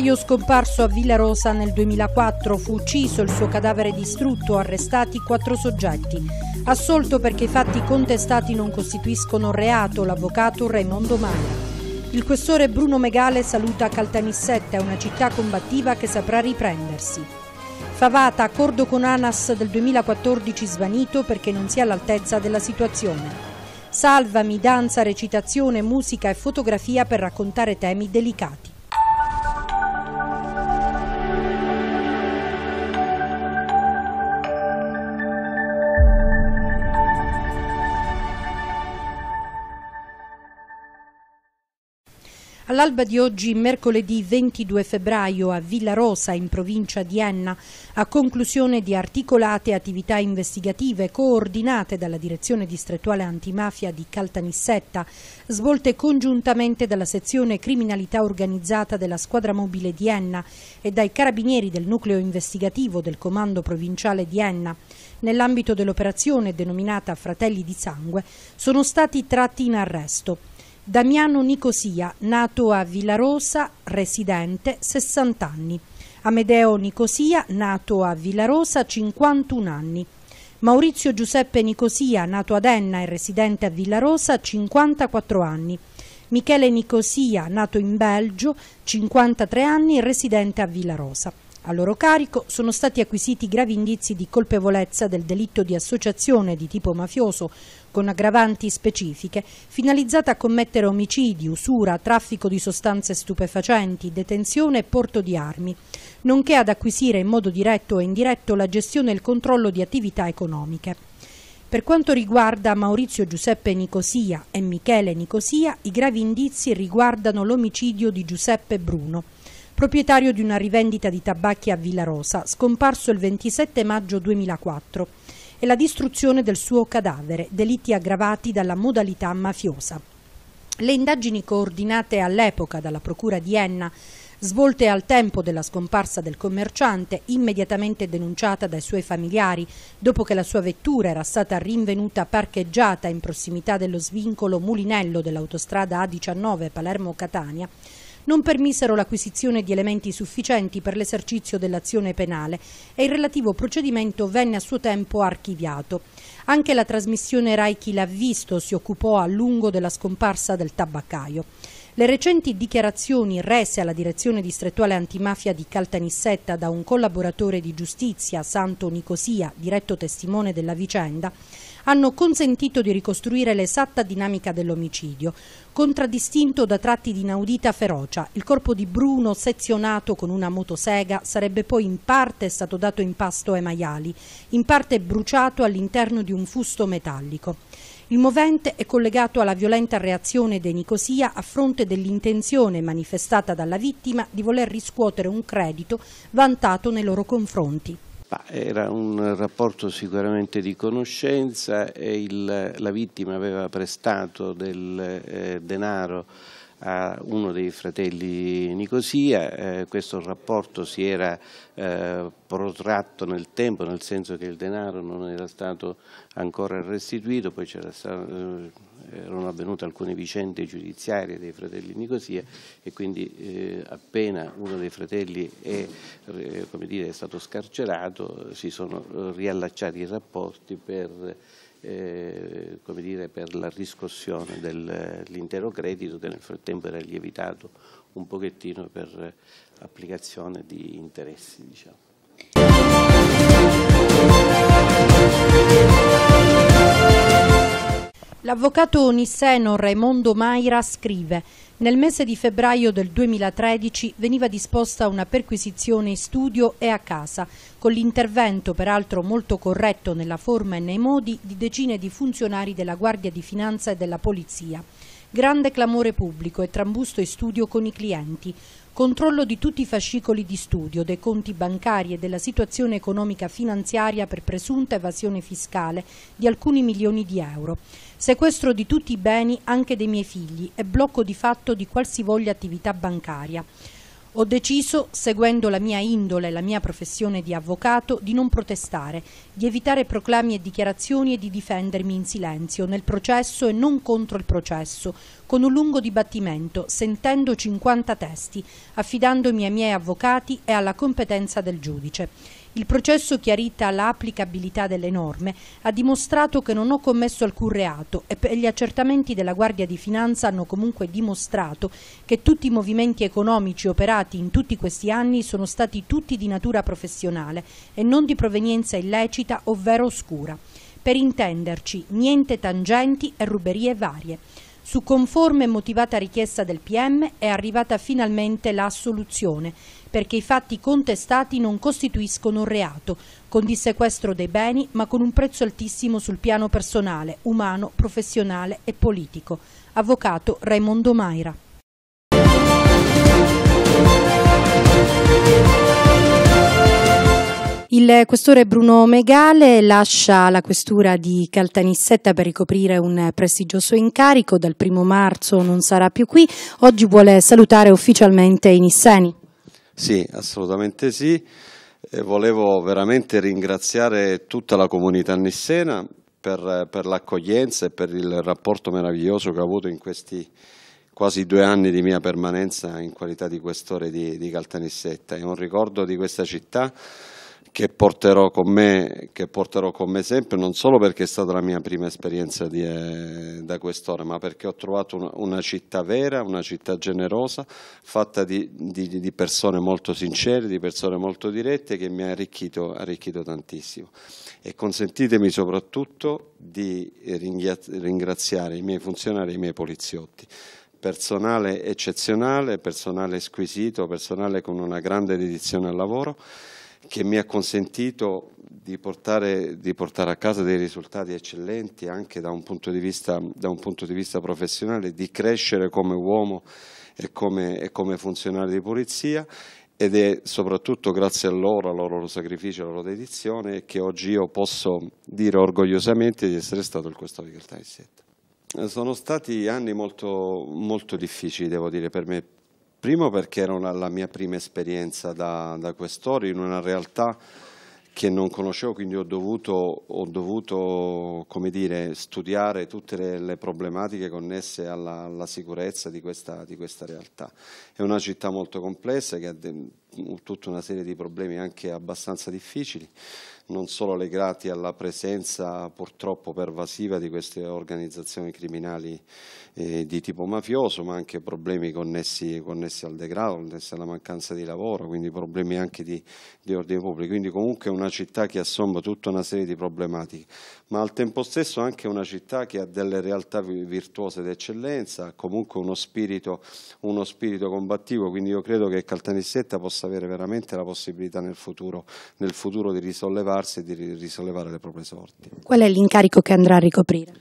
operaio scomparso a Villa Rosa nel 2004 fu ucciso, il suo cadavere distrutto, arrestati quattro soggetti. Assolto perché i fatti contestati non costituiscono reato l'avvocato Raimondo Maia. Il questore Bruno Megale saluta Caltanissetta, una città combattiva che saprà riprendersi. Favata, accordo con ANAS del 2014 svanito perché non si è all'altezza della situazione. Salvami, danza, recitazione, musica e fotografia per raccontare temi delicati. All'alba di oggi, mercoledì 22 febbraio, a Villa Rosa, in provincia di Enna, a conclusione di articolate attività investigative coordinate dalla Direzione Distrettuale Antimafia di Caltanissetta, svolte congiuntamente dalla sezione Criminalità Organizzata della Squadra Mobile di Enna e dai Carabinieri del Nucleo Investigativo del Comando Provinciale di Enna, nell'ambito dell'operazione denominata Fratelli di Sangue, sono stati tratti in arresto Damiano Nicosia, nato a Villarosa, residente, 60 anni. Amedeo Nicosia, nato a Villarosa, 51 anni. Maurizio Giuseppe Nicosia, nato ad Enna e residente a Villarosa, 54 anni. Michele Nicosia, nato in Belgio, 53 anni e residente a Villarosa. A loro carico sono stati acquisiti gravi indizi di colpevolezza del delitto di associazione di tipo mafioso con aggravanti specifiche finalizzata a commettere omicidi, usura, traffico di sostanze stupefacenti, detenzione e porto di armi, nonché ad acquisire in modo diretto e indiretto la gestione e il controllo di attività economiche. Per quanto riguarda Maurizio Giuseppe Nicosia e Michele Nicosia, i gravi indizi riguardano l'omicidio di Giuseppe Bruno proprietario di una rivendita di tabacchi a Villarosa, scomparso il 27 maggio 2004, e la distruzione del suo cadavere, delitti aggravati dalla modalità mafiosa. Le indagini coordinate all'epoca dalla Procura di Enna svolte al tempo della scomparsa del commerciante, immediatamente denunciata dai suoi familiari dopo che la sua vettura era stata rinvenuta parcheggiata in prossimità dello svincolo Mulinello dell'autostrada A19 Palermo-Catania, non permisero l'acquisizione di elementi sufficienti per l'esercizio dell'azione penale e il relativo procedimento venne a suo tempo archiviato. Anche la trasmissione Rai Chi l'ha visto si occupò a lungo della scomparsa del tabaccaio. Le recenti dichiarazioni rese alla direzione distrettuale antimafia di Caltanissetta da un collaboratore di giustizia, Santo Nicosia, diretto testimone della vicenda, hanno consentito di ricostruire l'esatta dinamica dell'omicidio. Contraddistinto da tratti di inaudita ferocia, il corpo di Bruno, sezionato con una motosega, sarebbe poi in parte stato dato in pasto ai maiali, in parte bruciato all'interno di un fusto metallico. Il movente è collegato alla violenta reazione dei Nicosia a fronte dell'intenzione manifestata dalla vittima di voler riscuotere un credito vantato nei loro confronti era un rapporto sicuramente di conoscenza e il, la vittima aveva prestato del eh, denaro a uno dei fratelli Nicosia, eh, questo rapporto si era eh, protratto nel tempo, nel senso che il denaro non era stato ancora restituito, poi c'era stato eh, eh, erano avvenute alcune vicende giudiziarie dei fratelli Nicosia e quindi eh, appena uno dei fratelli è, eh, dire, è, stato scarcerato si sono eh, riallacciati i rapporti per, eh, per la riscossione dell'intero credito che nel frattempo era lievitato un pochettino per eh, applicazione di interessi. Diciamo. L'avvocato onisseno Raimondo Maira scrive nel mese di febbraio del 2013 veniva disposta una perquisizione in studio e a casa, con l'intervento peraltro molto corretto nella forma e nei modi di decine di funzionari della Guardia di Finanza e della Polizia. Grande clamore pubblico e trambusto in studio con i clienti. Controllo di tutti i fascicoli di studio, dei conti bancari e della situazione economica finanziaria per presunta evasione fiscale di alcuni milioni di euro sequestro di tutti i beni, anche dei miei figli, e blocco di fatto di qualsivoglia attività bancaria. Ho deciso, seguendo la mia indole e la mia professione di avvocato, di non protestare, di evitare proclami e dichiarazioni e di difendermi in silenzio, nel processo e non contro il processo, con un lungo dibattimento, sentendo 50 testi, affidandomi ai miei avvocati e alla competenza del giudice. Il processo chiarita l'applicabilità delle norme ha dimostrato che non ho commesso alcun reato e gli accertamenti della Guardia di Finanza hanno comunque dimostrato che tutti i movimenti economici operati in tutti questi anni sono stati tutti di natura professionale e non di provenienza illecita ovvero oscura. Per intenderci, niente tangenti e ruberie varie. Su conforme e motivata richiesta del PM è arrivata finalmente la soluzione perché i fatti contestati non costituiscono un reato, con dissequestro dei beni ma con un prezzo altissimo sul piano personale, umano, professionale e politico. Avvocato Raimondo Maira. Il questore Bruno Megale lascia la questura di Caltanissetta per ricoprire un prestigioso incarico. Dal primo marzo non sarà più qui. Oggi vuole salutare ufficialmente i Nisseni. Sì, assolutamente sì. E volevo veramente ringraziare tutta la comunità nissena per, per l'accoglienza e per il rapporto meraviglioso che ho avuto in questi quasi due anni di mia permanenza in qualità di questore di, di Caltanissetta. È un ricordo di questa città che porterò, me, che porterò con me, sempre, non solo perché è stata la mia prima esperienza di, eh, da quest'ora, ma perché ho trovato una, una, città vera, una città generosa, fatta di, di, di, persone molto sincere, di persone molto dirette, che mi ha arricchito, arricchito tantissimo. E consentitemi soprattutto di ringraziare i miei funzionari e i miei poliziotti personale eccezionale, personale squisito, personale con una grande dedizione al lavoro che mi ha consentito di portare, di portare, a casa dei risultati eccellenti anche da un, vista, da un punto di vista, professionale, di crescere come uomo e come, e come funzionario di polizia ed è soprattutto grazie a loro, al loro sacrificio, alla loro dedizione che oggi io posso dire orgogliosamente di essere stato il questore di Caltanissetta. Sono stati anni molto, molto difficili, devo dire, per me Primo perché era una, la mia prima esperienza da, da questore in una realtà che non conoscevo, quindi ho dovuto, ho dovuto dire, studiare tutte le, le, problematiche connesse alla, alla sicurezza di questa, di questa, realtà. È una città molto complessa che ha de, tutta una serie di problemi anche abbastanza difficili, non solo legati alla presenza purtroppo pervasiva di queste organizzazioni criminali eh, di tipo mafioso, ma anche problemi connessi, connessi, al degrado, connessi alla mancanza di lavoro, quindi problemi anche di, di ordine pubblico. Quindi comunque è una città che assomma tutta una serie di problematiche, ma al tempo stesso anche una città che ha delle realtà virtuose d'eccellenza, comunque uno spirito, uno spirito combattivo, quindi io credo che Caltanissetta possa avere veramente la possibilità nel futuro, nel futuro di risollevare rialzarsi e di risollevare le proprie sorti. Qual è l'incarico che andrà a ricoprire?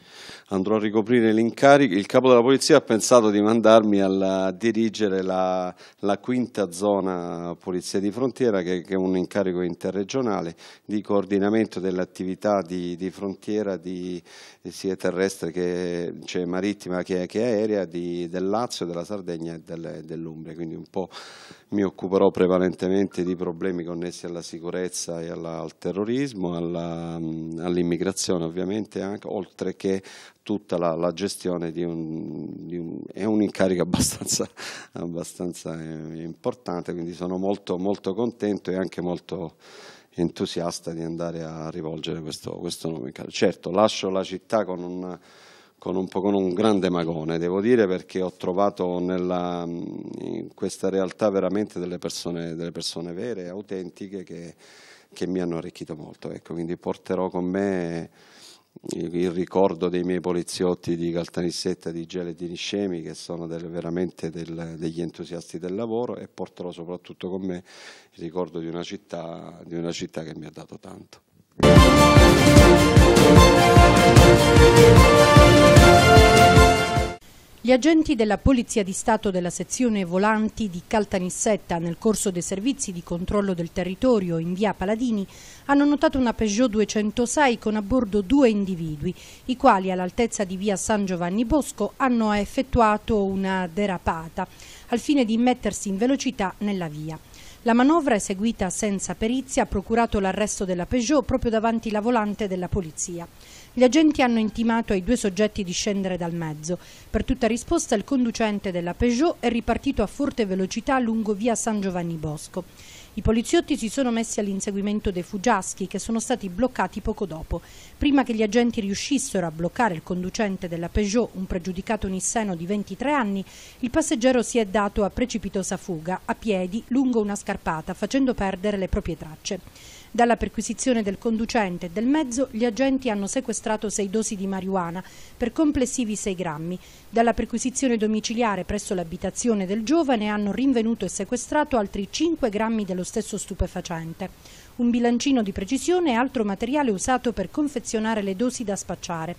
Andrò a ricoprire l'incarico. Il capo della polizia ha pensato di mandarmi a dirigere la, la, quinta zona polizia di frontiera, che, che, è un incarico interregionale di coordinamento delle attività di, di frontiera di, sia terrestre che cioè marittima che, che aerea di, del Lazio, della Sardegna e del, dell'Umbria. Quindi un po' mi occuperò prevalentemente di problemi connessi alla sicurezza e alla, al terrorismo, mm, all'immigrazione all ovviamente anche, oltre che tutta la, la gestione di un, di un, è un incarico abbastanza, abbastanza eh, importante, quindi sono molto, molto contento e anche molto entusiasta di andare a rivolgere questo, questo nome. Certo, lascio la città con un con un, con un, grande magone, devo dire, perché ho trovato nella, in questa realtà veramente delle persone, delle persone vere, autentiche, che, che, mi hanno arricchito molto. Ecco, quindi porterò con me il, il, ricordo dei miei poliziotti di Caltanissetta, di Gele e di Niscemi, che sono del, veramente del, degli entusiasti del lavoro, e porterò soprattutto con me il ricordo di una città, di una città che mi ha dato tanto. Gli agenti della Polizia di Stato della sezione Volanti di Caltanissetta nel corso dei servizi di controllo del territorio in via Paladini hanno notato una Peugeot 206 con a bordo due individui, i quali all'altezza di via San Giovanni Bosco hanno effettuato una derapata al fine di mettersi in velocità nella via. La manovra eseguita senza perizia ha procurato l'arresto della Peugeot proprio davanti alla volante della polizia. Gli agenti hanno intimato ai due soggetti di scendere dal mezzo. Per tutta risposta il conducente della Peugeot è ripartito a forte velocità lungo via San Giovanni Bosco. I poliziotti si sono messi all'inseguimento dei fuggiaschi che sono stati bloccati poco dopo. Prima che gli agenti riuscissero a bloccare il conducente della Peugeot, un pregiudicato nisseno di 23 anni, il passeggero si è dato a precipitosa fuga, a piedi, lungo una scarpata, facendo perdere le proprie tracce. Dalla perquisizione del conducente e del mezzo gli agenti hanno sequestrato sei dosi di marijuana per complessivi 6 grammi. Dalla perquisizione domiciliare presso l'abitazione del giovane hanno rinvenuto e sequestrato altri 5 grammi dello stesso stupefacente un bilancino di precisione e altro materiale usato per confezionare le dosi da spacciare.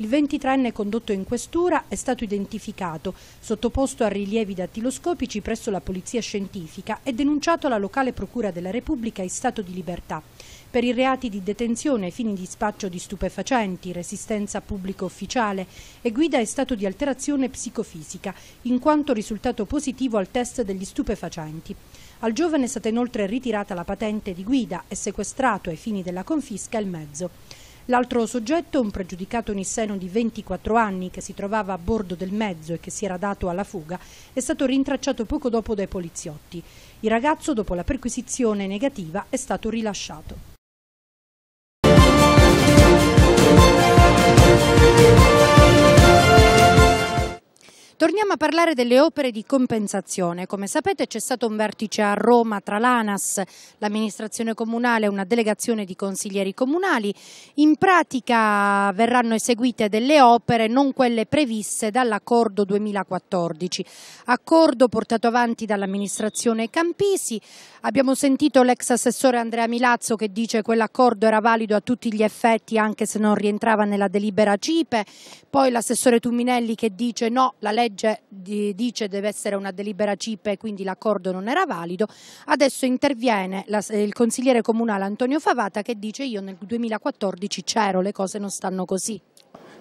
Il 23enne condotto in questura è stato identificato, sottoposto a rilievi dattiloscopici presso la Polizia Scientifica e denunciato alla locale Procura della Repubblica in stato di libertà per i reati di detenzione ai fini di spaccio di stupefacenti, resistenza pubblico ufficiale e guida in stato di alterazione psicofisica, in quanto risultato positivo al test degli stupefacenti. Al giovane è stata inoltre ritirata la patente di guida e sequestrato ai fini della confisca il mezzo. L'altro soggetto, un pregiudicato nisseno di 24 anni che si trovava a bordo del mezzo e che si era dato alla fuga, è stato rintracciato poco dopo dai poliziotti. Il ragazzo, dopo la perquisizione negativa, è stato rilasciato. Torniamo a parlare delle opere di compensazione. Come sapete c'è stato un vertice a Roma tra l'ANAS, l'amministrazione comunale e una delegazione di consiglieri comunali. In pratica verranno eseguite delle opere, non quelle previste dall'accordo 2014. Accordo portato avanti dall'amministrazione Campisi. Abbiamo sentito l'ex assessore Andrea Milazzo che dice che quell'accordo era valido a tutti gli effetti anche se non rientrava nella delibera CIPE. Poi l'assessore Tuminelli che dice no, la legge legge dice deve essere una delibera CIPE, quindi l'accordo non era valido. Adesso interviene la, eh, il consigliere comunale Antonio Favata che dice io nel 2014 c'ero, le cose non stanno così.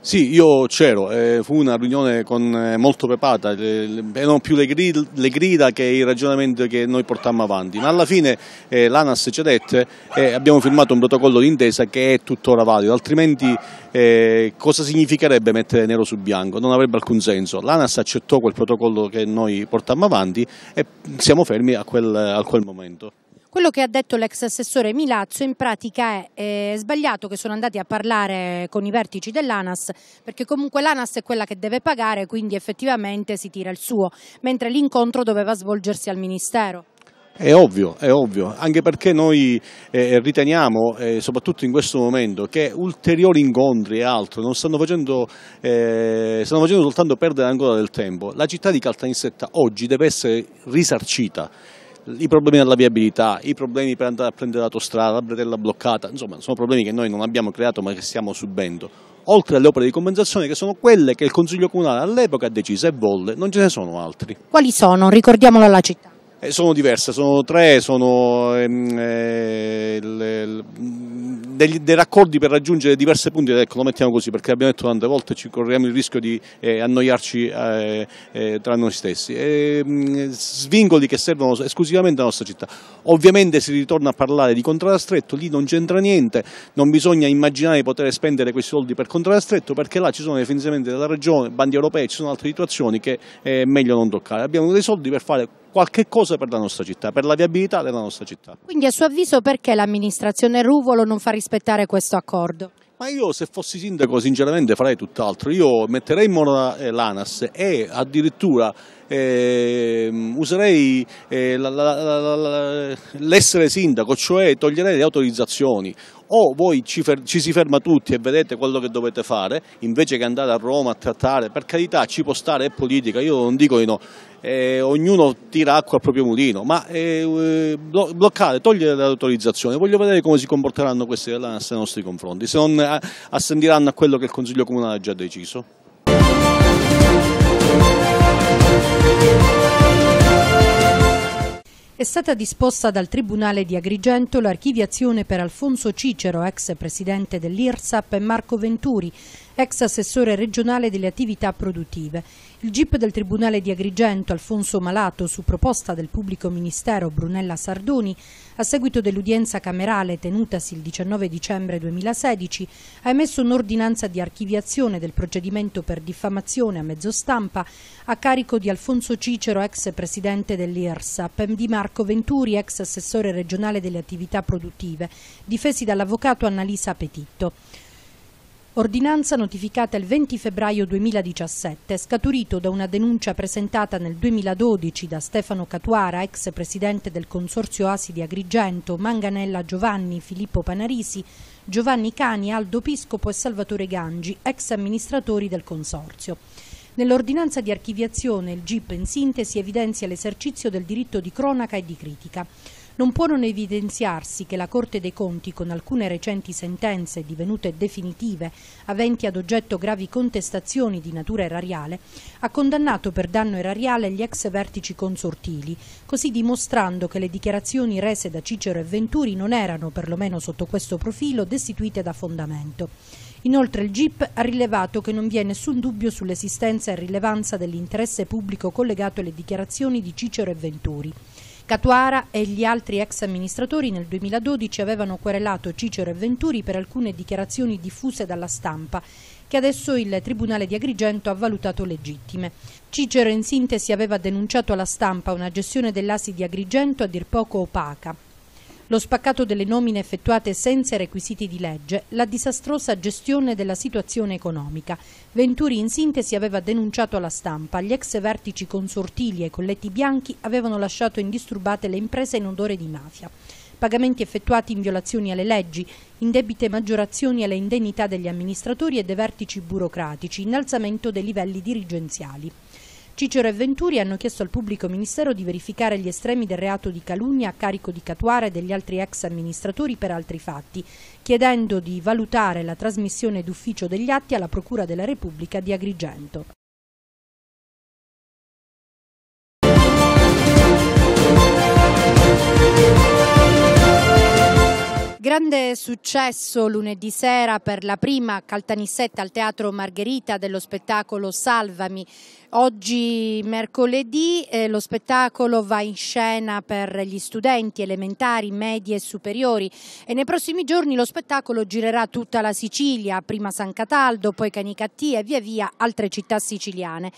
Sì, io c'ero, eh, fu una riunione con, eh, molto pepata, eh, erano più le, grid, le, grida che i ragionamenti che noi portammo avanti, ma alla fine eh, l'ANAS cedette e eh, abbiamo firmato un protocollo d'intesa che è tuttora valido, altrimenti eh, cosa significherebbe mettere nero su bianco? Non avrebbe alcun senso. L'ANAS accettò quel protocollo che noi portammo avanti e siamo fermi a quel, a quel momento. Quello che ha detto l'ex assessore Milazzo in pratica è, è, sbagliato che sono andati a parlare con i vertici dell'ANAS perché comunque l'ANAS è quella che deve pagare quindi effettivamente si tira il suo, mentre l'incontro doveva svolgersi al Ministero. È ovvio, è ovvio, anche perché noi eh, riteniamo, eh, soprattutto in questo momento, che ulteriori incontri e altro non stanno facendo, eh, stanno facendo soltanto perdere ancora del tempo. La città di Caltanissetta oggi deve essere risarcita i problemi della viabilità, i problemi per andare a prendere l'autostrada, la bretella bloccata, insomma sono problemi che noi non abbiamo creato ma che stiamo subendo. Oltre alle opere di compensazione che sono quelle che il Consiglio Comunale all'epoca ha deciso e volle, non ce ne sono altri. Quali sono? Ricordiamolo alla città. Eh, sono diverse, sono tre, sono ehm, eh, le, le, degli, dei raccordi per raggiungere diverse punti, ecco, lo mettiamo così perché abbiamo detto tante volte ci corriamo il rischio di eh, annoiarci eh, eh tra noi stessi, e, ehm, svingoli che servono esclusivamente alla nostra città. Ovviamente si ritorna a parlare di contrada stretto, lì non c'entra niente, non bisogna immaginare di poter spendere questi soldi per contrada stretto perché là ci sono dei finanziamenti della regione, bandi europei, ci sono altre situazioni che è eh, meglio non toccare. Abbiamo dei soldi per fare qualche cosa per la nostra città, per la viabilità della nostra città. Quindi a suo avviso perché l'amministrazione Ruvolo non fa rispettare questo accordo? Ma io se fossi sindaco sinceramente farei tutt'altro, io metterei in mano eh, l'ANAS e addirittura eh, userei eh, l'essere sindaco, cioè toglierei le autorizzazioni o voi ci, ci, si ferma tutti e vedete quello che dovete fare invece che andare a Roma a trattare, per carità ci può stare, è politica, io non dico di no, eh, ognuno tira acqua al proprio mulino, ma eh, eh bloccare, togliere l'autorizzazione, voglio vedere come si comporteranno questi dell'ANAS nei nostri confronti, se non eh, assentiranno a quello che il Consiglio Comunale ha già deciso. È stata disposta dal Tribunale di Agrigento l'archiviazione per Alfonso Cicero, ex presidente dell'IRSAP, e Marco Venturi, ex assessore regionale delle attività produttive. Il GIP del Tribunale di Agrigento, Alfonso Malato, su proposta del pubblico ministero Brunella Sardoni, a seguito dell'udienza camerale tenutasi il 19 dicembre 2016, ha emesso un'ordinanza di archiviazione del procedimento per diffamazione a mezzo stampa a carico di Alfonso Cicero, ex presidente dell'IRSAP, di Marco Venturi, ex assessore regionale delle attività produttive, difesi dall'avvocato Annalisa Petitto ordinanza notificata il 20 febbraio 2017, scaturito da una denuncia presentata nel 2012 da Stefano Catuara, ex presidente del Consorzio ASI di Agrigento, Manganella Giovanni, Filippo Panarisi, Giovanni Cani, Aldo Piscopo e Salvatore Gangi, ex amministratori del Consorzio. Nell'ordinanza di archiviazione il GIP in sintesi evidenzia l'esercizio del diritto di cronaca e di critica non può non evidenziarsi che la Corte dei Conti, con alcune recenti sentenze divenute definitive, aventi ad oggetto gravi contestazioni di natura erariale, ha condannato per danno erariale gli ex vertici consortili, così dimostrando che le dichiarazioni rese da Cicero e Venturi non erano, perlomeno sotto questo profilo, destituite da fondamento. Inoltre il GIP ha rilevato che non vi è nessun dubbio sull'esistenza e rilevanza dell'interesse pubblico collegato alle dichiarazioni di Cicero e Venturi. Catuara e gli altri ex amministratori nel 2012 avevano querelato Cicero e Venturi per alcune dichiarazioni diffuse dalla stampa che adesso il Tribunale di Agrigento ha valutato legittime. Cicero in sintesi aveva denunciato alla stampa una gestione dell'ASI di Agrigento a dir poco opaca, lo spaccato delle nomine effettuate senza requisiti di legge, la disastrosa gestione della situazione economica. Venturi in sintesi aveva denunciato alla stampa, gli ex vertici consortili e colletti bianchi avevano lasciato indisturbate le imprese in odore di mafia pagamenti effettuati in violazioni alle leggi, indebite maggiorazioni alle indennità degli amministratori e dei vertici burocratici, innalzamento dei livelli dirigenziali. Cicero e Venturi hanno chiesto al pubblico ministero di verificare gli estremi del reato di calunnia a carico di Catuara e degli altri ex amministratori per altri fatti, chiedendo di valutare la trasmissione d'ufficio degli atti alla Procura della Repubblica di Agrigento. Grande successo lunedì sera per la prima Caltanissetta al Teatro Margherita dello spettacolo Salvami. Oggi mercoledì eh, lo spettacolo va in scena per gli studenti elementari, medi e superiori e nei prossimi giorni lo spettacolo girerà tutta la Sicilia, prima San Cataldo, poi Canicattì e via via altre città siciliane.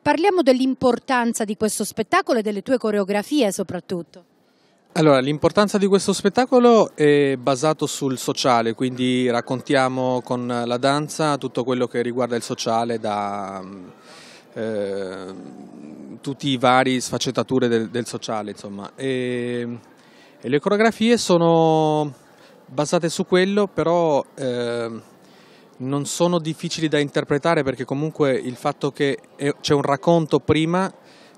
Parliamo dell'importanza di questo spettacolo e delle tue coreografie soprattutto. Allora, l'importanza di questo spettacolo è basato sul sociale, quindi raccontiamo con la danza tutto quello che riguarda il sociale da eh, tutti i vari sfaccettature del, del sociale, insomma. E, e, le coreografie sono basate su quello, però eh, non sono difficili da interpretare perché comunque il fatto che c'è un racconto prima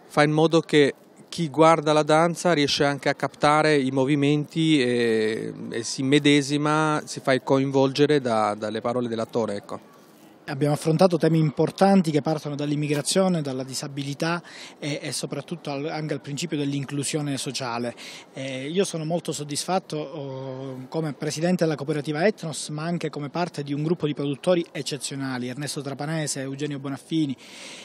fa in modo che chi guarda la danza riesce anche a captare i movimenti e, e si medesima, si fa coinvolgere da, dalle parole dell'attore. Ecco. Abbiamo affrontato temi importanti che partono dall'immigrazione, dalla disabilità e, e soprattutto al, anche al principio dell'inclusione sociale. Eh, io sono molto soddisfatto oh, come presidente della cooperativa Etnos ma anche come parte di un gruppo di produttori eccezionali, Ernesto Trapanese, Eugenio Bonaffini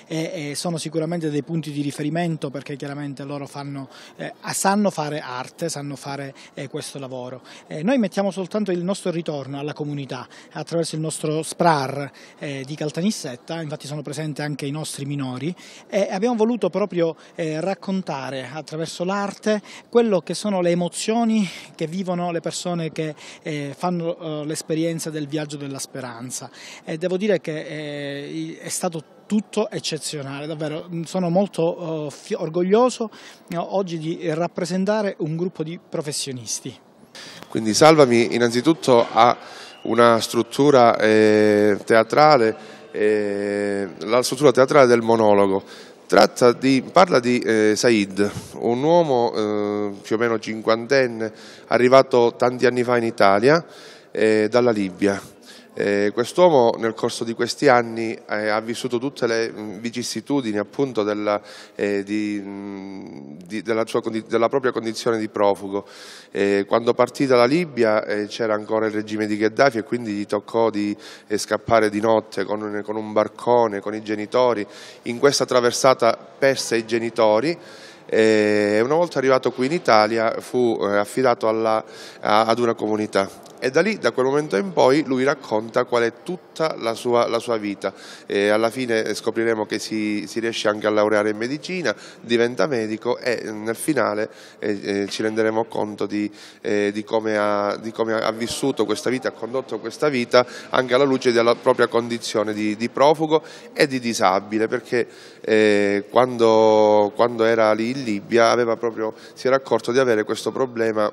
e, e sono sicuramente dei punti di riferimento perché chiaramente loro fanno, eh, sanno fare arte, sanno fare eh, questo lavoro. Eh, noi mettiamo soltanto il nostro ritorno alla comunità attraverso il nostro SPRAR eh, di Caltanissetta, infatti sono presenti anche i nostri minori e abbiamo voluto proprio eh, raccontare attraverso l'arte quello che sono le emozioni che vivono le persone che eh, fanno eh, l'esperienza del viaggio della speranza. E devo dire che eh, è stato tutto eccezionale, davvero mm, sono molto uh, orgoglioso uh, oggi di rappresentare un gruppo di professionisti. Quindi Salvami innanzitutto a una struttura eh, teatrale, eh, la struttura teatrale del monologo. Di, parla di eh, Said, un uomo eh, più o meno cinquantenne, arrivato tanti anni fa in Italia eh, dalla Libia eh, quest'uomo nel corso di questi anni eh, ha vissuto tutte le mm, vicissitudini appunto della, eh, di, mm, di, della, sua, della, propria condizione di profugo. Eh, quando partì dalla Libia eh, c'era ancora il regime di Gheddafi e quindi gli toccò di eh, scappare di notte con, con un barcone, con i genitori. In questa traversata perse i genitori e una volta arrivato qui in Italia fu affidato alla, ad una comunità e da lì, da quel momento in poi, lui racconta qual è tutta la sua, la sua vita e alla fine scopriremo che si, si, riesce anche a laureare in medicina, diventa medico e nel finale eh, eh, ci renderemo conto di, eh, di, come ha, di, come ha, vissuto questa vita, ha condotto questa vita anche alla luce della propria condizione di, di profugo e di disabile perché eh, quando, quando era lì in Libia aveva proprio, si era accorto di avere questo problema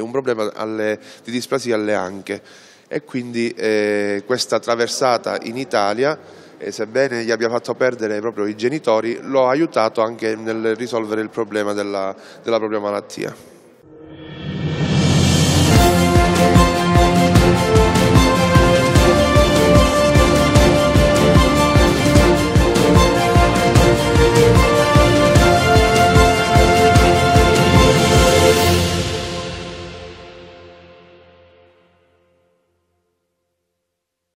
un problema alle, di displasia alle anche e quindi eh, questa traversata in Italia eh, sebbene gli abbia fatto perdere proprio i genitori lo ha aiutato anche nel risolvere il problema della, della propria malattia.